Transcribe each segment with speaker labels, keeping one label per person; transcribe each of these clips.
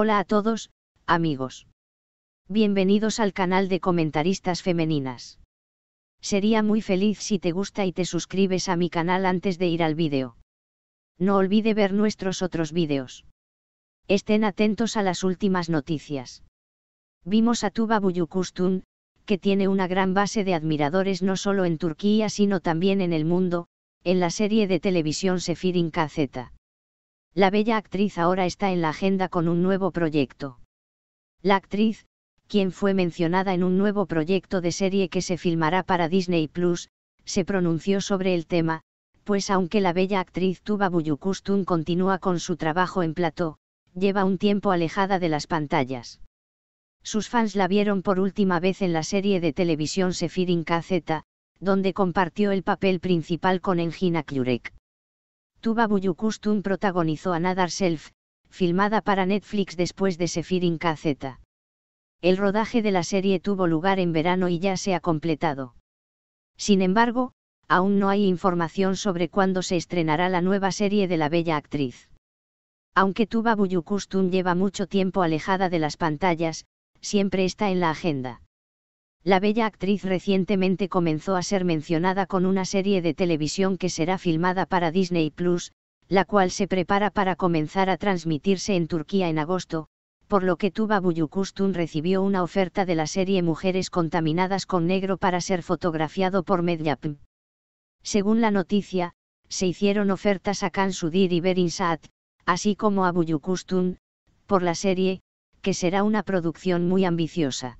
Speaker 1: Hola a todos, amigos. Bienvenidos al canal de comentaristas femeninas. Sería muy feliz si te gusta y te suscribes a mi canal antes de ir al vídeo. No olvide ver nuestros otros vídeos. Estén atentos a las últimas noticias. Vimos a Tuba Buyukustun, que tiene una gran base de admiradores no solo en Turquía sino también en el mundo, en la serie de televisión Sefirin KZ. La bella actriz ahora está en la agenda con un nuevo proyecto. La actriz, quien fue mencionada en un nuevo proyecto de serie que se filmará para Disney Plus, se pronunció sobre el tema, pues aunque la bella actriz Tuba Buyukustun continúa con su trabajo en plató, lleva un tiempo alejada de las pantallas. Sus fans la vieron por última vez en la serie de televisión Sefirin KZ, donde compartió el papel principal con Engina Klurek. Tuba Buyukustun protagonizó Another Self, filmada para Netflix después de Sefirin KZ. El rodaje de la serie tuvo lugar en verano y ya se ha completado. Sin embargo, aún no hay información sobre cuándo se estrenará la nueva serie de la bella actriz. Aunque Tuba Buyukustun lleva mucho tiempo alejada de las pantallas, siempre está en la agenda la bella actriz recientemente comenzó a ser mencionada con una serie de televisión que será filmada para Disney Plus, la cual se prepara para comenzar a transmitirse en Turquía en agosto, por lo que Tuba Buyukustun recibió una oferta de la serie Mujeres contaminadas con negro para ser fotografiado por Medyap. Según la noticia, se hicieron ofertas a Sudir y Berin Saad, así como a Buyukustun, por la serie, que será una producción muy ambiciosa.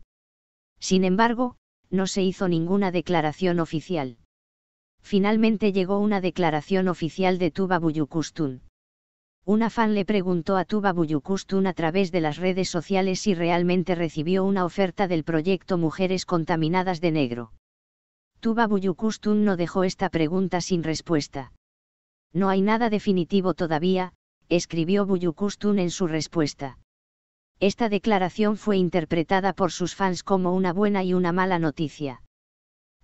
Speaker 1: Sin embargo, no se hizo ninguna declaración oficial. Finalmente llegó una declaración oficial de Tuba Buyukustun. Una fan le preguntó a Tuba Buyukustun a través de las redes sociales si realmente recibió una oferta del proyecto Mujeres Contaminadas de Negro. Tuba Buyukustun no dejó esta pregunta sin respuesta. No hay nada definitivo todavía, escribió Buyukustun en su respuesta. Esta declaración fue interpretada por sus fans como una buena y una mala noticia.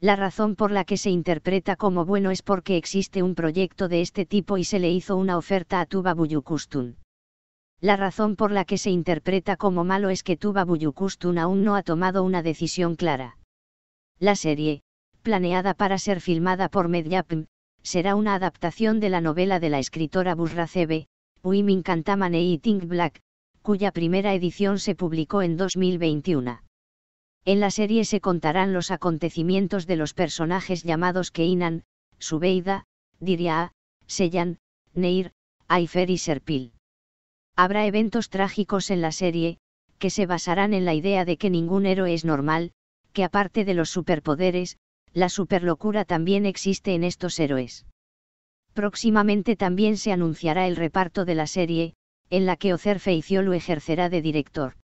Speaker 1: La razón por la que se interpreta como bueno es porque existe un proyecto de este tipo y se le hizo una oferta a Tuba Buyukustun. La razón por la que se interpreta como malo es que Tuba Buyukustun aún no ha tomado una decisión clara. La serie, planeada para ser filmada por Medyapm, será una adaptación de la novela de la escritora Burracebe, Women Cantamane Eating Black, cuya primera edición se publicó en 2021. En la serie se contarán los acontecimientos de los personajes llamados Keinan, Subeida, Diria, Seyan, Neir, Aifer y Serpil. Habrá eventos trágicos en la serie, que se basarán en la idea de que ningún héroe es normal, que aparte de los superpoderes, la superlocura también existe en estos héroes. Próximamente también se anunciará el reparto de la serie, en la que Ocerfe lo ejercerá de director.